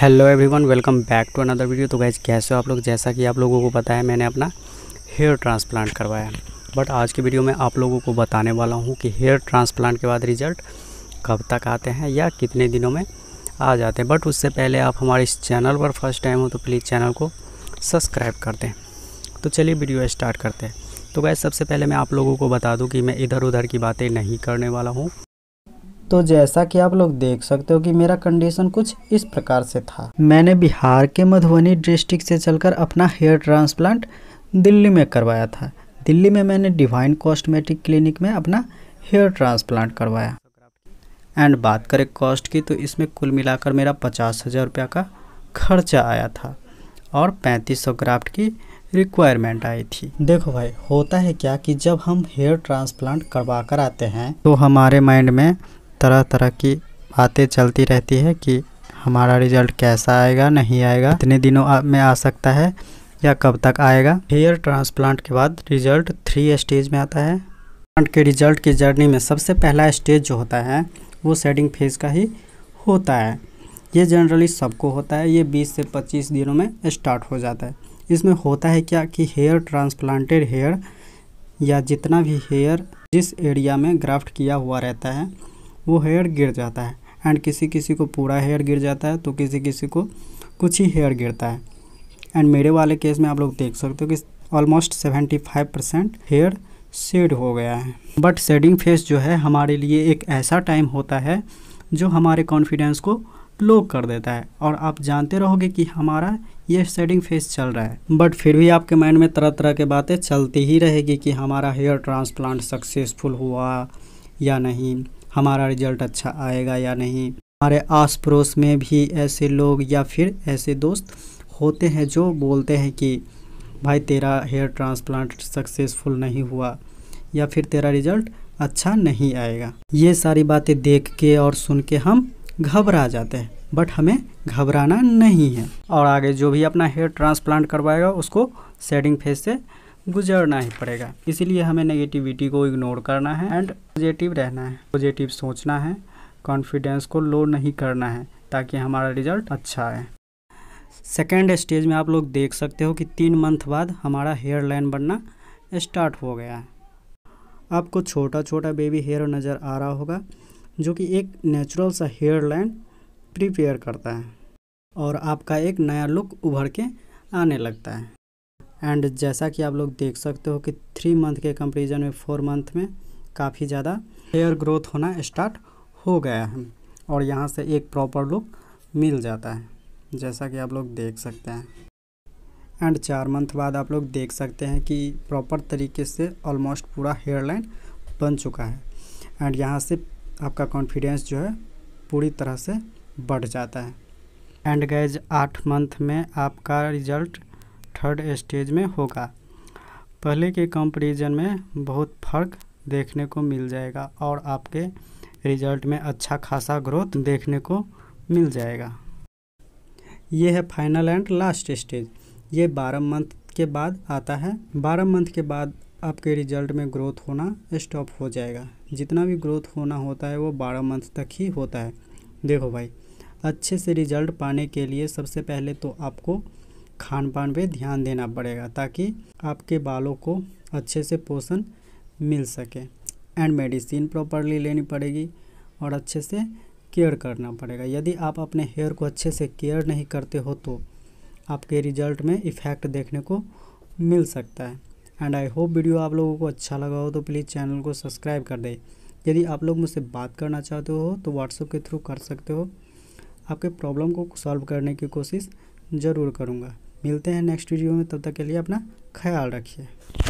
hello everyone welcome back to another video तो guys कैसे हो आप लोग जैसा कि आप लोगों को पता है मैंने अपना हेयर ट्रांसप्लांट करवाया बट आज की वीडियो में आप लोगों को बताने वाला हूँ कि हेयर ट्रांसप्लांट के बाद रिजल्ट कब तक आते हैं या कितने दिनों में आ जाते हैं बट उससे पहले आप हमारे इस चैनल पर फर्स्ट टाइम हो तो प्लीज़ चैनल को सब्सक्राइब कर दें तो चलिए वीडियो स्टार्ट करते हैं तो गैज सबसे पहले मैं आप लोगों को बता दूँ कि मैं इधर उधर की बातें नहीं करने वाला हूँ तो जैसा कि आप लोग देख सकते हो कि मेरा कंडीशन कुछ इस प्रकार से था मैंने बिहार के मधुबनी डिस्ट्रिक्ट से चलकर अपना हेयर ट्रांसप्लांट दिल्ली में करवाया था दिल्ली में मैंने डिवाइन कॉस्मेटिक क्लिनिक में अपना हेयर ट्रांसप्लांट करवाया एंड बात करें कॉस्ट की तो इसमें कुल मिलाकर मेरा पचास हज़ार का खर्चा आया था और पैंतीस सौ ग्राफ्ट की रिक्वायरमेंट आई थी देखो भाई होता है क्या कि जब हम हेयर ट्रांसप्लांट करवा कर आते हैं तो हमारे माइंड में तरह तरह की बातें चलती रहती है कि हमारा रिजल्ट कैसा आएगा नहीं आएगा कितने दिनों में आ सकता है या कब तक आएगा हेयर ट्रांसप्लांट के बाद रिजल्ट थ्री स्टेज में आता है प्लांट के रिजल्ट की जर्नी में सबसे पहला स्टेज जो होता है वो सेडिंग फेज का ही होता है ये जनरली सबको होता है ये 20 से 25 दिनों में स्टार्ट हो जाता है इसमें होता है क्या कि हेयर ट्रांसप्लांटेड हेयर या जितना भी हेयर जिस एरिया में ग्राफ्ट किया हुआ रहता है वो हेयर गिर जाता है एंड किसी किसी को पूरा हेयर गिर जाता है तो किसी किसी को कुछ ही हेयर गिरता है एंड मेरे वाले केस में आप लोग देख सकते हो कि almost seventy five percent hair shed हो गया है बट शेडिंग फेस जो है हमारे लिए एक ऐसा टाइम होता है जो हमारे कॉन्फिडेंस को लो कर देता है और आप जानते रहोगे कि हमारा ये शेडिंग फेस चल रहा है बट फिर भी आपके माइंड में तरह तरह के बातें चलती ही रहेगी कि हमारा हेयर ट्रांसप्लांट सक्सेसफुल हुआ या नहीं हमारा रिजल्ट अच्छा आएगा या नहीं हमारे आस पड़ोस में भी ऐसे लोग या फिर ऐसे दोस्त होते हैं जो बोलते हैं कि भाई तेरा हेयर ट्रांसप्लांट सक्सेसफुल नहीं हुआ या फिर तेरा रिजल्ट अच्छा नहीं आएगा ये सारी बातें देख के और सुन के हम घबरा जाते हैं बट हमें घबराना नहीं है और आगे जो भी अपना हेयर ट्रांसप्लांट करवाएगा उसको सेडिंग फेज से गुजरना ही पड़ेगा इसीलिए हमें नेगेटिविटी को इग्नोर करना है एंड पॉजिटिव रहना है पॉजिटिव सोचना है कॉन्फिडेंस को लो नहीं करना है ताकि हमारा रिजल्ट अच्छा आए सेकेंड स्टेज में आप लोग देख सकते हो कि तीन मंथ बाद हमारा हेयर लाइन बनना स्टार्ट हो गया है आपको छोटा छोटा बेबी हेयर नज़र आ रहा होगा जो कि एक नेचुरल सा हेयर लाइन प्रिपेयर करता है और आपका एक नया लुक उभर के आने लगता है एंड जैसा कि आप लोग देख सकते हो कि थ्री मंथ के कंपेरिजन में फोर मंथ में काफ़ी ज़्यादा हेयर ग्रोथ होना स्टार्ट हो गया है और यहाँ से एक प्रॉपर लुक मिल जाता है जैसा कि आप लोग देख सकते हैं एंड चार मंथ बाद आप लोग देख सकते हैं कि प्रॉपर तरीके से ऑलमोस्ट पूरा हेयर लाइन बन चुका है एंड यहाँ से आपका कॉन्फिडेंस जो है पूरी तरह से बढ़ जाता है एंड गैज आठ मंथ में आपका रिजल्ट थर्ड स्टेज में होगा पहले के कंपैरिजन में बहुत फ़र्क देखने को मिल जाएगा और आपके रिजल्ट में अच्छा खासा ग्रोथ देखने को मिल जाएगा यह है फाइनल एंड लास्ट स्टेज ये बारह मंथ के बाद आता है बारह मंथ के बाद आपके रिजल्ट में ग्रोथ होना स्टॉप हो जाएगा जितना भी ग्रोथ होना होता है वो बारह मंथ तक ही होता है देखो भाई अच्छे से रिजल्ट पाने के लिए सबसे पहले तो आपको खान पान पर ध्यान देना पड़ेगा ताकि आपके बालों को अच्छे से पोषण मिल सके एंड मेडिसिन प्रॉपरली लेनी पड़ेगी और अच्छे से केयर करना पड़ेगा यदि आप अपने हेयर को अच्छे से केयर नहीं करते हो तो आपके रिजल्ट में इफ़ेक्ट देखने को मिल सकता है एंड आई होप वीडियो आप लोगों को अच्छा लगा हो तो प्लीज़ चैनल को सब्सक्राइब कर दें यदि आप लोग मुझसे बात करना चाहते हो तो व्हाट्सएप के थ्रू कर सकते हो आपके प्रॉब्लम को सॉल्व करने की कोशिश ज़रूर करूँगा मिलते हैं नेक्स्ट वीडियो में तब तक के लिए अपना ख्याल रखिए